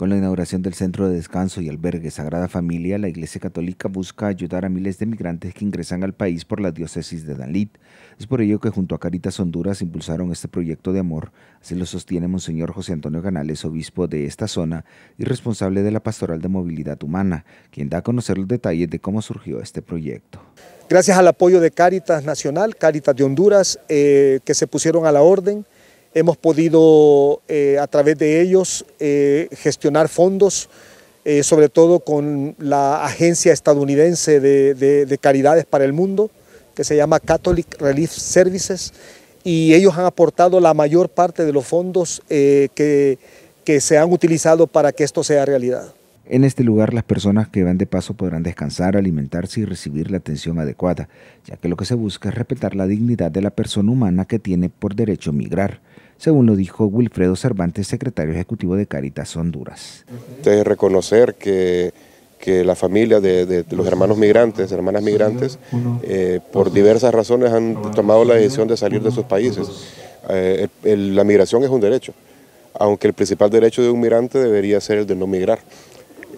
Con la inauguración del Centro de Descanso y Albergue Sagrada Familia, la Iglesia Católica busca ayudar a miles de migrantes que ingresan al país por la diócesis de Danlit. Es por ello que junto a Caritas Honduras impulsaron este proyecto de amor. Así lo sostiene Monseñor José Antonio Ganales, obispo de esta zona y responsable de la Pastoral de Movilidad Humana, quien da a conocer los detalles de cómo surgió este proyecto. Gracias al apoyo de Caritas Nacional, Caritas de Honduras, eh, que se pusieron a la orden, Hemos podido eh, a través de ellos eh, gestionar fondos, eh, sobre todo con la agencia estadounidense de, caridades para el mundo, que se llama Catholic Relief Services, y ellos han aportado la mayor parte de los fondos que, que se han utilizado para que esto sea realidad. En este lugar las personas que van de paso podrán descansar, alimentarse y recibir la atención adecuada, ya que lo que se busca es respetar la dignidad de la persona humana que tiene por derecho migrar según lo dijo Wilfredo Cervantes, secretario ejecutivo de Caritas Honduras. que reconocer que, que la familia de, los hermanos migrantes, hermanas migrantes, eh, por diversas razones han tomado la decisión de salir de sus países. Eh, la migración es un derecho, aunque el principal derecho de un migrante debería ser el de no migrar.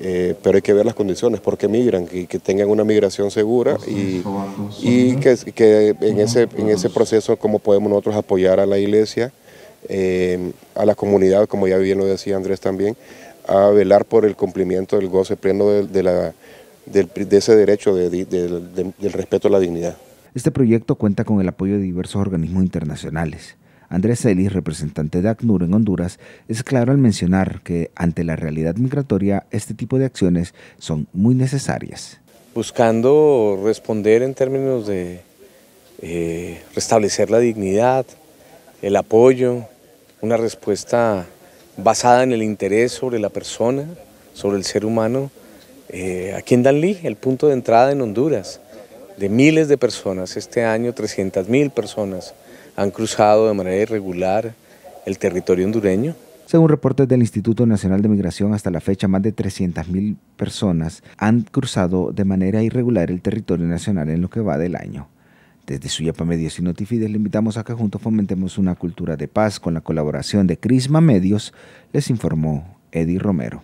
Eh, pero hay que ver las condiciones, por qué migran, y que tengan una migración segura y, que, en, ese, en ese proceso cómo podemos nosotros apoyar a la iglesia eh, a la comunidad, como ya bien lo decía Andrés también, a velar por el cumplimiento del goce pleno de, la, de, de ese derecho del respeto a la dignidad. Este proyecto cuenta con el apoyo de diversos organismos internacionales. Andrés Ellis, representante de ACNUR en Honduras, es claro al mencionar que ante la realidad migratoria este tipo de acciones son muy necesarias. Buscando responder en términos de eh, restablecer la dignidad, el apoyo, una respuesta basada en el interés sobre la persona, sobre el ser humano. Eh, aquí en Danlí, el punto de entrada en Honduras, de miles de personas, este año 300.000 mil personas han cruzado de manera irregular el territorio hondureño. Según reportes del Instituto Nacional de Migración, hasta la fecha más de 300.000 personas han cruzado de manera irregular el territorio nacional en lo que va del año. Desde Suyapa Medios y Notifides le invitamos a que juntos fomentemos una cultura de paz con la colaboración de Crisma Medios, les informó Eddie Romero.